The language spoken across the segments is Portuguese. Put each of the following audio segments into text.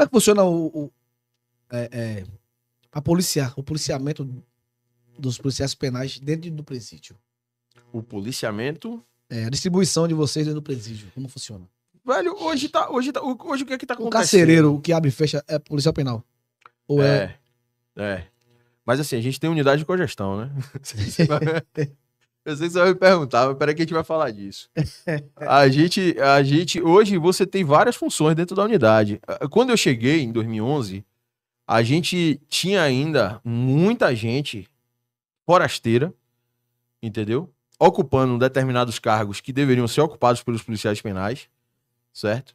Como é que funciona o, o é, é, a policiar, o policiamento dos policiais penais dentro do presídio? O policiamento? É, a distribuição de vocês dentro do presídio, como funciona? Velho, hoje tá. Hoje, tá, hoje o que é que tá acontecendo? O carcereiro, o que abre e fecha é policial penal. Ou é. É. é. Mas assim, a gente tem unidade de cogestão, né? Eu sei que você vai me perguntar, mas peraí que a gente vai falar disso. A gente, a gente, hoje você tem várias funções dentro da unidade. Quando eu cheguei em 2011, a gente tinha ainda muita gente forasteira, entendeu? Ocupando determinados cargos que deveriam ser ocupados pelos policiais penais, certo?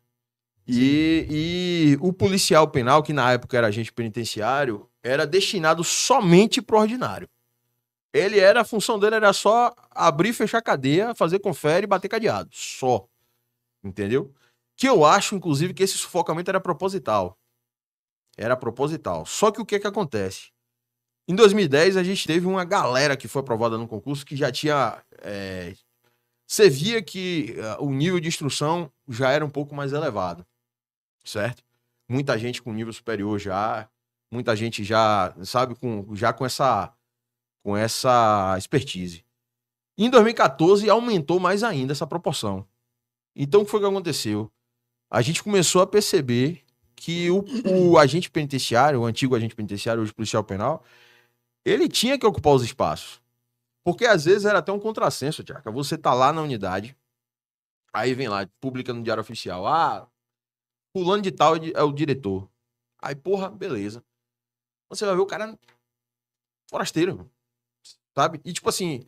E, e o policial penal, que na época era agente penitenciário, era destinado somente para ordinário ele era, a função dele era só abrir, fechar cadeia, fazer confere, bater cadeado. Só. Entendeu? Que eu acho, inclusive, que esse sufocamento era proposital. Era proposital. Só que o que é que acontece? Em 2010, a gente teve uma galera que foi aprovada no concurso que já tinha. É... Você via que é, o nível de instrução já era um pouco mais elevado, certo? Muita gente com nível superior já, muita gente já, sabe, com, já com essa, com essa expertise. Em 2014 aumentou mais ainda essa proporção. Então o que foi que aconteceu? A gente começou a perceber que o, o agente penitenciário, o antigo agente penitenciário, hoje policial penal, ele tinha que ocupar os espaços. Porque às vezes era até um contrassenso, Tiago. Você tá lá na unidade, aí vem lá, publica no diário oficial, ah, pulando de tal é o diretor. Aí, porra, beleza. Você vai ver o cara forasteiro, sabe? E tipo assim,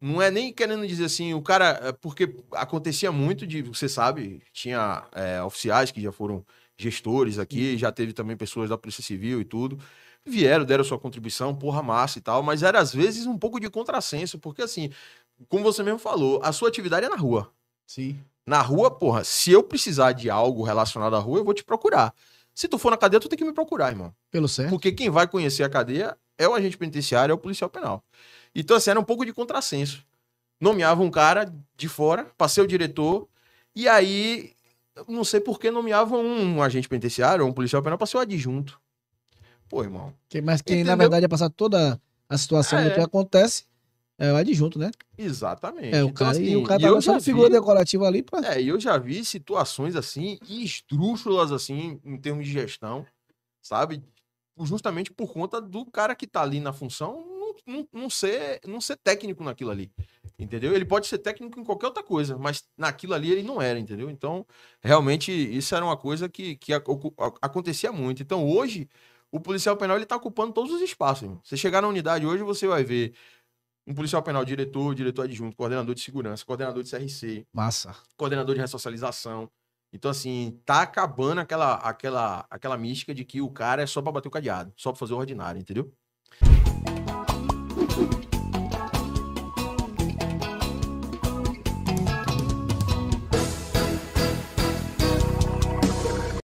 não é nem querendo dizer assim, o cara. É, porque acontecia muito de. Você sabe, tinha é, oficiais que já foram gestores aqui, uhum. já teve também pessoas da Polícia Civil e tudo. Vieram, deram sua contribuição, porra massa e tal, mas era às vezes um pouco de contrassenso, porque assim, como você mesmo falou, a sua atividade é na rua. Sim. Na rua, porra, se eu precisar de algo relacionado à rua, eu vou te procurar. Se tu for na cadeia, tu tem que me procurar, irmão. Pelo certo. Porque quem vai conhecer a cadeia é o agente penitenciário, é o policial penal. Então, assim, era um pouco de contrassenso. Nomeava um cara de fora para ser o diretor, e aí, não sei por que nomeava um agente penitenciário ou um policial penal para ser o adjunto. Pô, irmão. mas quem, entendeu? na verdade, ia passar toda a situação é. do que acontece é o adjunto, né? Exatamente. É, o então, cara, assim, e o cara tá figura decorativa ali. Pra... É, eu já vi situações assim, estrúxulas assim, em termos de gestão, sabe? Justamente por conta do cara que tá ali na função não, não, ser, não ser técnico naquilo ali. Entendeu? Ele pode ser técnico em qualquer outra coisa, mas naquilo ali ele não era, entendeu? Então, realmente, isso era uma coisa que, que acontecia muito. Então, hoje, o policial penal ele tá ocupando todos os espaços. Irmão. Você chegar na unidade hoje, você vai ver um policial penal diretor, diretor adjunto, coordenador de segurança, coordenador de CRC. Massa. Coordenador de ressocialização. Então, assim, tá acabando aquela, aquela, aquela mística de que o cara é só para bater o cadeado, só para fazer o ordinário, entendeu?